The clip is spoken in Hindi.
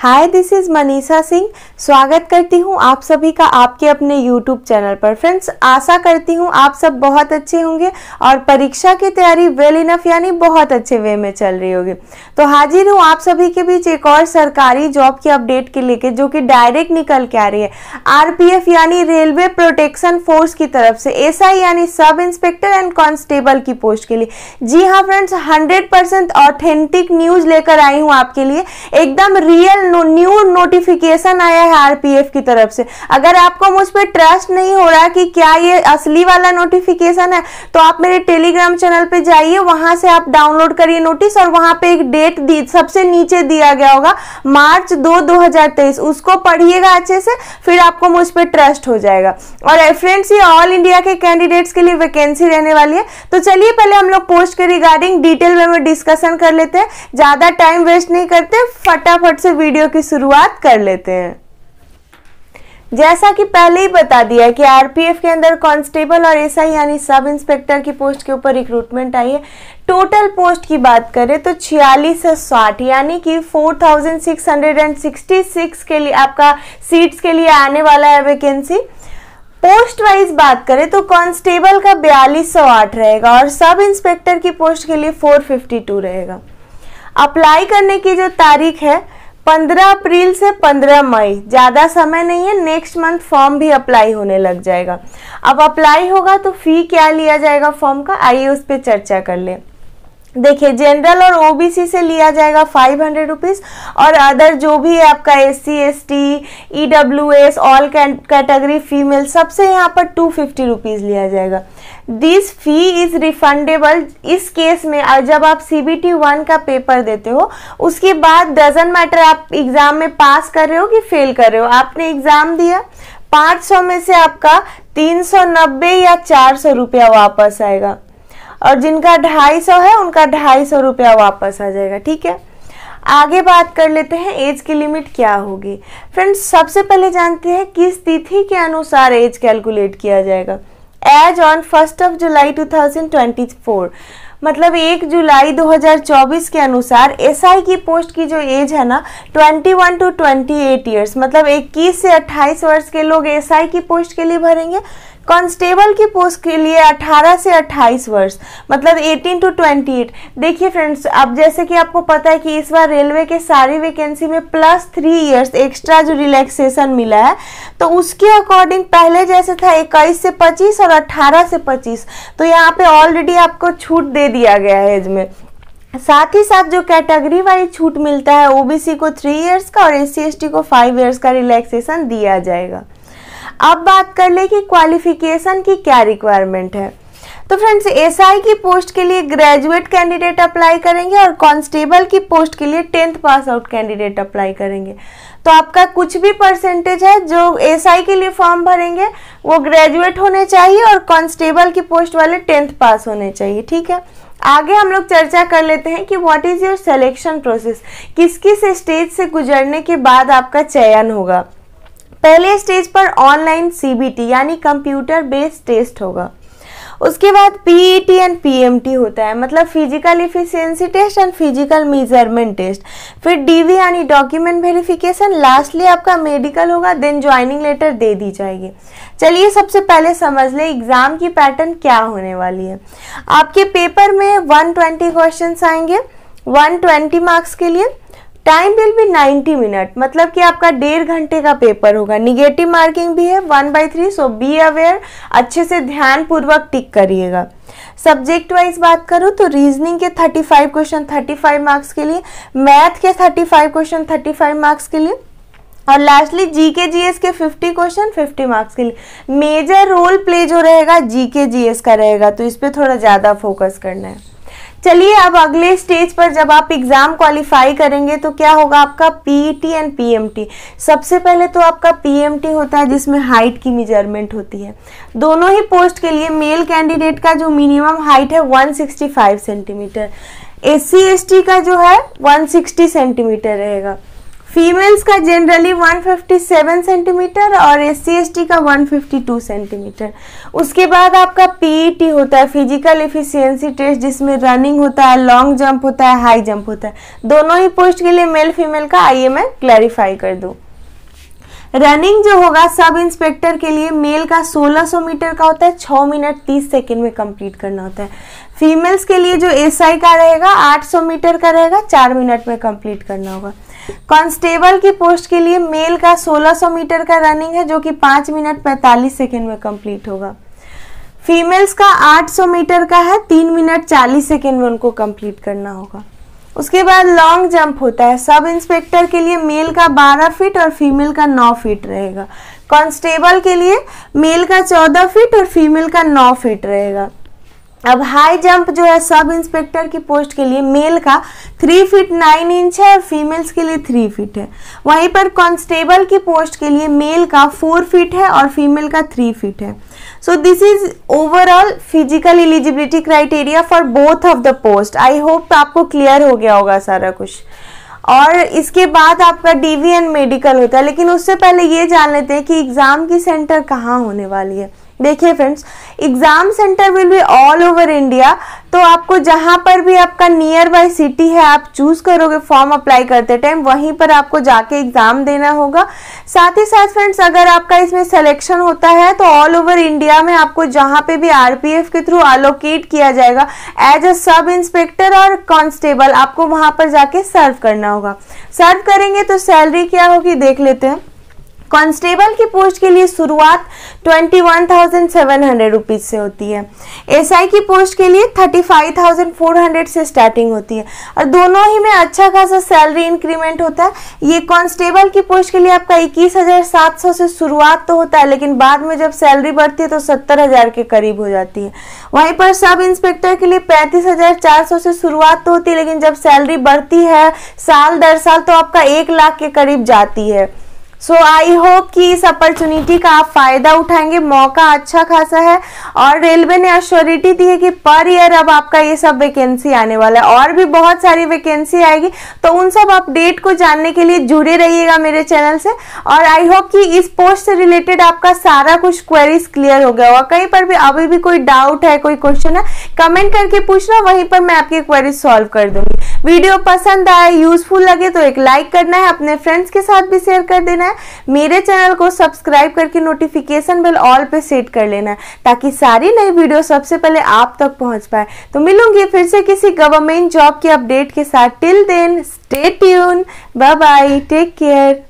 hi this is Manisha Singh स्वागत करती हूँ आप सभी का आपके अपने यूट्यूब चैनल पर फ्रेंड्स आशा करती हूँ आप सब बहुत अच्छे होंगे और परीक्षा की तैयारी वेल इनफ यानी बहुत अच्छे वे में चल रही होगी तो हाजिर हूँ आप सभी के बीच एक और सरकारी जॉब की अपडेट के लेके जो कि डायरेक्ट निकल के आ रही है आर यानी रेलवे प्रोटेक्शन फोर्स की तरफ से एस यानी सब इंस्पेक्टर एंड कॉन्स्टेबल की पोस्ट के लिए जी हाँ फ्रेंड्स हंड्रेड ऑथेंटिक न्यूज़ लेकर आई हूँ आपके लिए एकदम रियल न्यू नोटिफिकेशन आया है आरपीएफ की तरफ से अगर आपको मुझ पर ट्रस्ट नहीं हो रहा कि क्या ये असली वाला नोटिफिकेशन है तो आप मेरे टेलीग्राम चैनल पे जाइए वहां से आप डाउनलोड करिए नोटिस और वहां पे एक डेट दी सबसे नीचे दिया गया होगा मार्च दो दो उसको पढ़िएगा अच्छे से फिर आपको मुझ पर ट्रस्ट हो जाएगा और फ्रेंड्स ये ऑल इंडिया के कैंडिडेट्स के लिए वैकेंसी रहने वाली है तो चलिए पहले हम लोग पोस्ट के रिगार्डिंग डिटेल में डिस्कशन कर लेते हैं ज़्यादा टाइम वेस्ट नहीं करते फटाफट से वीडियो वीडियो की शुरुआत कर लेते हैं जैसा कि पहले ही बता दिया कि आरपीएफ के अंदर कांस्टेबल और एस यानी सब इंस्पेक्टर की पोस्ट के ऊपर रिक्रूटमेंट आई है टोटल पोस्ट की बात करें तो छियालीस से साठ यानी कि 4666 के लिए आपका सीट्स के लिए आने वाला है वैकेंसी पोस्ट वाइज बात करें तो कांस्टेबल का बयालीस सौ आठ रहेगा और सब इंस्पेक्टर की पोस्ट के लिए 452 रहेगा अप्लाई करने की जो तारीख है 15 अप्रैल से 15 मई ज़्यादा समय नहीं है नेक्स्ट मंथ फॉर्म भी अप्लाई होने लग जाएगा अब अप्लाई होगा तो फी क्या लिया जाएगा फॉर्म का आइए उस पर चर्चा कर लें देखिए जनरल और ओबीसी से लिया जाएगा फाइव हंड्रेड रुपीज़ और अदर जो भी है आपका S C S T E W S all category female सबसे यहाँ पर टू फिफ्टी रुपीज़ लिया जाएगा दिस फी इज रिफंडेबल इस केस में जब आप सी बी टी वन का पेपर देते हो उसके बाद डजेंट मैटर आप एग्जाम में पास कर रहे हो कि फेल कर रहे हो आपने एग्जाम दिया 500 में से आपका 390 या 400 रुपया वापस आएगा और जिनका 250 है उनका 250 रुपया वापस आ जाएगा ठीक है आगे बात कर लेते हैं एज की लिमिट क्या होगी फ्रेंड्स सबसे पहले जानते हैं किस तिथि के अनुसार एज कैलकुलेट किया जाएगा age on first of July 2024 मतलब एक जुलाई 2024 के अनुसार एसआई की पोस्ट की जो एज है ना 21 टू 28 इयर्स मतलब 21 से 28 वर्ष के लोग एसआई की पोस्ट के लिए भरेंगे कांस्टेबल की पोस्ट के लिए 18 से 28 वर्ष मतलब 18 टू 28 देखिए फ्रेंड्स अब जैसे कि आपको पता है कि इस बार रेलवे के सारी वैकेंसी में प्लस थ्री इयर्स एक्स्ट्रा जो रिलैक्सेशन मिला है तो उसके अकॉर्डिंग पहले जैसे था 21 से 25 और 18 से 25 तो यहाँ पे ऑलरेडी आपको छूट दे दिया गया है इसमें साथ ही साथ जो कैटेगरी वाइज छूट मिलता है ओबीसी को थ्री इयर्स का और एस सी को फाइव इयर्स का रिलैक्सेशन दिया जाएगा अब बात कर ले कि क्वालिफिकेशन की क्या रिक्वायरमेंट है तो फ्रेंड्स एसआई की पोस्ट के लिए ग्रेजुएट कैंडिडेट अप्लाई करेंगे और कांस्टेबल की पोस्ट के लिए tenth pass out candidate apply करेंगे तो आपका कुछ भी परसेंटेज है जो एसआई के लिए फॉर्म भरेंगे वो ग्रेजुएट होने चाहिए और कांस्टेबल की पोस्ट वाले टेंथ पास होने चाहिए ठीक है आगे हम लोग चर्चा कर लेते हैं कि what is your selection process किस किस स्टेज से गुजरने के बाद आपका चयन होगा पहले स्टेज पर ऑनलाइन सीबीटी यानी कंप्यूटर बेस्ड टेस्ट होगा उसके बाद पीईटी एंड पीएमटी होता है मतलब physical efficiency test and physical measurement test फिर डीवी यानी डॉक्यूमेंट वेरिफिकेशन लास्टली आपका मेडिकल होगा देन ज्वाइनिंग लेटर दे दी जाएगी चलिए सबसे पहले समझ लें एग्ज़ाम की पैटर्न क्या होने वाली है आपके पेपर में 120 क्वेश्चंस आएंगे 120 मार्क्स के लिए टाइम विल बी 90 मिनट मतलब कि आपका डेढ़ घंटे का पेपर होगा निगेटिव मार्किंग भी है one by three so be aware अच्छे से ध्यान पूर्वक टिक करिएगा सब्जेक्ट वाइज बात करूँ तो रीजनिंग के 35 क्वेश्चन 35 मार्क्स के लिए मैथ के 35 क्वेश्चन 35 मार्क्स के लिए और लास्टली जीके जीएस के 50 क्वेश्चन 50 मार्क्स के लिए मेजर रोल प्ले जो रहेगा जीके जीएस का रहेगा तो इस पर थोड़ा ज़्यादा फोकस करना है चलिए अब अगले स्टेज पर जब आप एग्ज़ाम क्वालिफाई करेंगे तो क्या होगा आपका पीईटी एंड पीएमटी सबसे पहले तो आपका पीएमटी होता है जिसमें हाइट की मेजरमेंट होती है दोनों ही पोस्ट के लिए मेल कैंडिडेट का जो मिनिमम हाइट है 165 सेंटीमीटर एस सी का जो है 160 सेंटीमीटर रहेगा फीमेल्स का जनरली 157 सेंटीमीटर और एस सी का 152 सेंटीमीटर उसके बाद आपका पीईटी e होता है फिजिकल इफिशियंसी टेस्ट जिसमें रनिंग होता है लॉन्ग जंप होता है हाई जंप होता है दोनों ही पोस्ट के लिए मेल फीमेल का आइए मैं क्लैरिफाई कर दूँ रनिंग जो होगा सब इंस्पेक्टर के लिए मेल का 1600 मीटर का होता है 6 मिनट 30 सेकंड में कंप्लीट करना होता है फीमेल्स के लिए जो एसआई का रहेगा 800 मीटर का रहेगा 4 मिनट में कंप्लीट करना होगा कांस्टेबल की पोस्ट के लिए मेल का 1600 मीटर का रनिंग है जो कि 5 मिनट 45 सेकेंड में कंप्लीट होगा फीमेल्स का 800 मीटर का है 3 मिनट 40 सेकेंड में उनको कंप्लीट करना होगा उसके बाद लॉन्ग जंप होता है सब इंस्पेक्टर के लिए मेल का 12 फीट और फीमेल का 9 फीट रहेगा कांस्टेबल के लिए मेल का 14 फीट और फीमेल का 9 फीट रहेगा अब हाई जंप जो है सब इंस्पेक्टर की पोस्ट के लिए मेल का थ्री फीट नाइन इंच है और फीमेल्स के लिए थ्री फीट है वहीं पर कांस्टेबल की पोस्ट के लिए मेल का फोर फीट है और फीमेल का थ्री फीट है so this is overall physical eligibility criteria for both of the post I hope आपको क्लियर हो गया होगा सारा कुछ और इसके बाद आपका डीवीएन मेडिकल होता है लेकिन उससे पहले ये जान लेते हैं कि एग्ज़ाम की सेंटर कहाँ होने वाली है देखिए friends exam centre will be all over India तो आपको जहाँ पर भी आपका नियर बाई सिटी है आप चूज़ करोगे फॉर्म अप्लाई करते टाइम वहीं पर आपको जाके एग्ज़ाम देना होगा साथ ही साथ फ्रेंड्स अगर आपका इसमें सिलेक्शन होता है तो ऑल ओवर इंडिया में आपको जहाँ पे भी आरपीएफ के थ्रू अलोकेट किया जाएगा एज अ सब इंस्पेक्टर और कॉन्स्टेबल आपको वहाँ पर जाके सर्व करना होगा सर्व करेंगे तो सैलरी क्या होगी देख लेते हैं कांस्टेबल की पोस्ट के लिए शुरुआत twenty one thousand seven hundred rupees से होती है एसआई की पोस्ट के लिए thirty five thousand four hundred से स्टार्टिंग होती है और दोनों ही में अच्छा खासा सैलरी इंक्रीमेंट होता है ये कॉन्स्टेबल की पोस्ट के लिए आपका इक्कीस हज़ार सात सौ से शुरुआत तो होता है लेकिन बाद में जब सैलरी बढ़ती है तो सत्तर हज़ार के करीब हो जाती है वहीं पर सब इंस्पेक्टर के लिए पैंतीस हज़ार चार सौ से शुरुआत तो होती है लेकिन जब सैलरी बढ़ती है साल दर साल तो आपका एक लाख के करीब जाती है सो आई होप कि इस अपॉर्चुनिटी का आप फायदा उठाएंगे मौका अच्छा खासा है और रेलवे ने अश्योरिटी दी है कि पर ईयर अब आपका ये सब वैकेंसी आने वाला है और भी बहुत सारी वैकेंसी आएगी तो उन सब अपडेट को जानने के लिए जुड़े रहिएगा मेरे चैनल से और आई होप कि इस पोस्ट से रिलेटेड आपका सारा कुछ क्वेरीज क्लियर हो गया होगा कहीं पर भी अभी भी कोई डाउट है कोई क्वेश्चन है कमेंट करके पूछना वहीं पर मैं आपकी क्वेरीज सॉल्व कर दूंगी वीडियो पसंद आए यूजफुल लगे तो एक लाइक करना है अपने फ्रेंड्स के साथ भी शेयर कर देना है है मेरे चैनल को सब्सक्राइब करके नोटिफिकेशन बेल ऑल पे सेट कर लेना ताकि सारी नई वीडियो सबसे पहले आप तक पहुंच पाए तो मिलूंगी फिर से किसी गवर्नमेंट जॉब के अपडेट के साथ till then stay tune bye bye take care